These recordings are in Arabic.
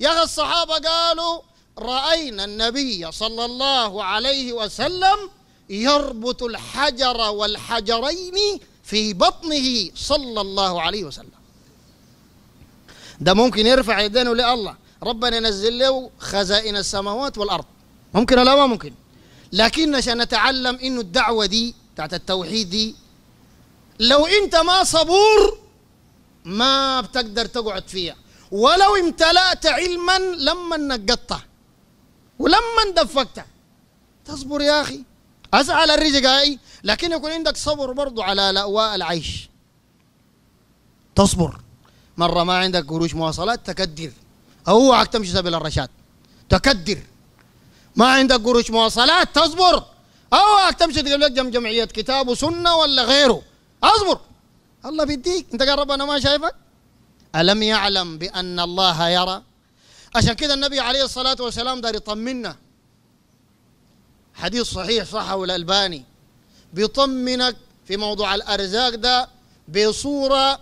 يا أخي الصحابة قالوا رأينا النبي صلى الله عليه وسلم يربط الحجر والحجرين في بطنه صلى الله عليه وسلم ده ممكن يرفع يدينه لله ربنا ينزل له خزائن السماوات والأرض ممكن ولا ما ممكن لكن عشان نتعلم انه الدعوة دي بتاعت التوحيد دي لو انت ما صبور ما بتقدر تقعد فيها ولو امتلأت علما لما نقطته ولما دفقته تصبر يا أخي أسعى الرزق هاي لكن يكون عندك صبر برضو على لأواء العيش تصبر مرة ما عندك قروش مواصلات تكدر أوعك تمشي سبيل الرشاد تكدر ما عندك قروش مواصلات تصبر أوعك تمشي تقول لك جم جمعية كتاب وسنة ولا غيره أصبر الله بيديك أنت قال ربنا ما شايفك ألم يعلم بأن الله يرى عشان كده النبي عليه الصلاة والسلام دار يطمنا حديث صحيح صحه الألباني بيطمنك في موضوع الأرزاق ده بصورة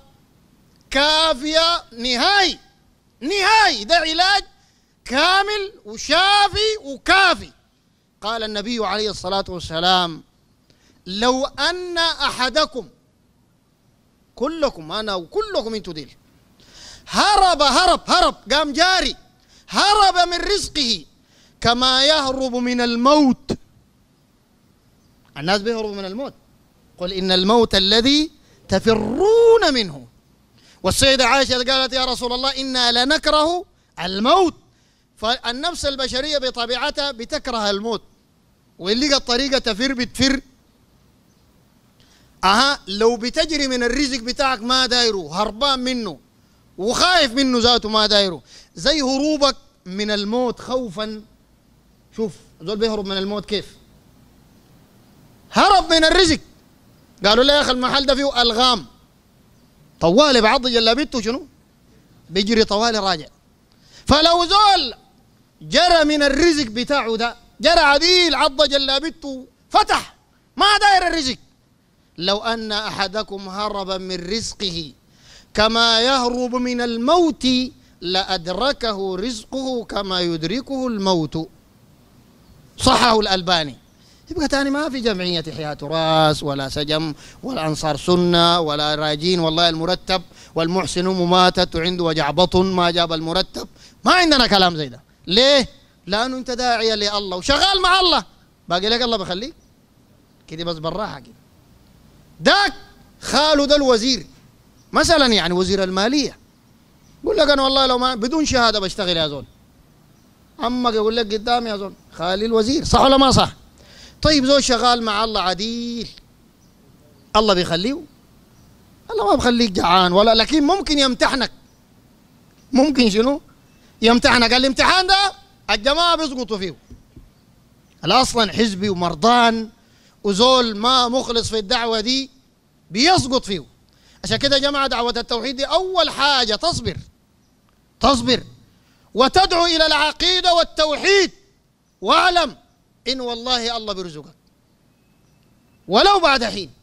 كافية نهائي نهائي ده علاج كامل وشافي وكافي قال النبي عليه الصلاة والسلام لو أن أحدكم كلكم أنا وكلكم أنتوا ديل هرب هرب هرب قام جاري هرب من رزقه كما يهرب من الموت الناس بيهربوا من الموت قل إن الموت الذي تفرون منه والسيدة عائشة قالت يا رسول الله إنا لنكره الموت فالنفس البشرية بطبيعتها بتكره الموت واللي لقت طريقة تفر بتفر أها لو بتجري من الرزق بتاعك ما دايره هربان منه وخايف منه ذاته ما دايره زي هروبك من الموت خوفا شوف زول بيهرب من الموت كيف هرب من الرزق قالوا له يا اخي المحل ده فيه الغام طوالي بعض جلابيته شنو بيجري طوالي راجع فلو زول جرى من الرزق بتاعه ده جرى عديل عض جلابيته فتح ما داير الرزق لو ان احدكم هرب من رزقه كما يهرب من الموت لأدركه رزقه كما يدركه الموت صحه الألباني يبقى تاني ما في جمعية حياة راس ولا سجم ولا أنصار سنة ولا راجين والله المرتب والمحسن مماتة عنده وجع بطن ما جاب المرتب ما عندنا كلام زي ده ليه؟ لأنه أنت داعية لله وشغال مع الله باقي لك الله بخليك كده بس براحة كده داك خاله ده الوزير مثلا يعني وزير الماليه يقول لك انا والله لو ما بدون شهاده بشتغل يا زول عمك يقول لك قدامي يا زول خالي الوزير صح ولا ما صح طيب زول شغال مع الله عديل الله بيخليه الله ما بخليك جعان ولا لكن ممكن يمتحنك ممكن شنو يمتحنك الامتحان ده الجماعه بيسقطوا فيه اصلا حزبي ومرضان وزول ما مخلص في الدعوه دي بيسقط فيه عشان كده يا جماعه دعوه التوحيد دي اول حاجه تصبر تصبر وتدعو الى العقيده والتوحيد واعلم ان والله الله بيرزقك ولو بعد حين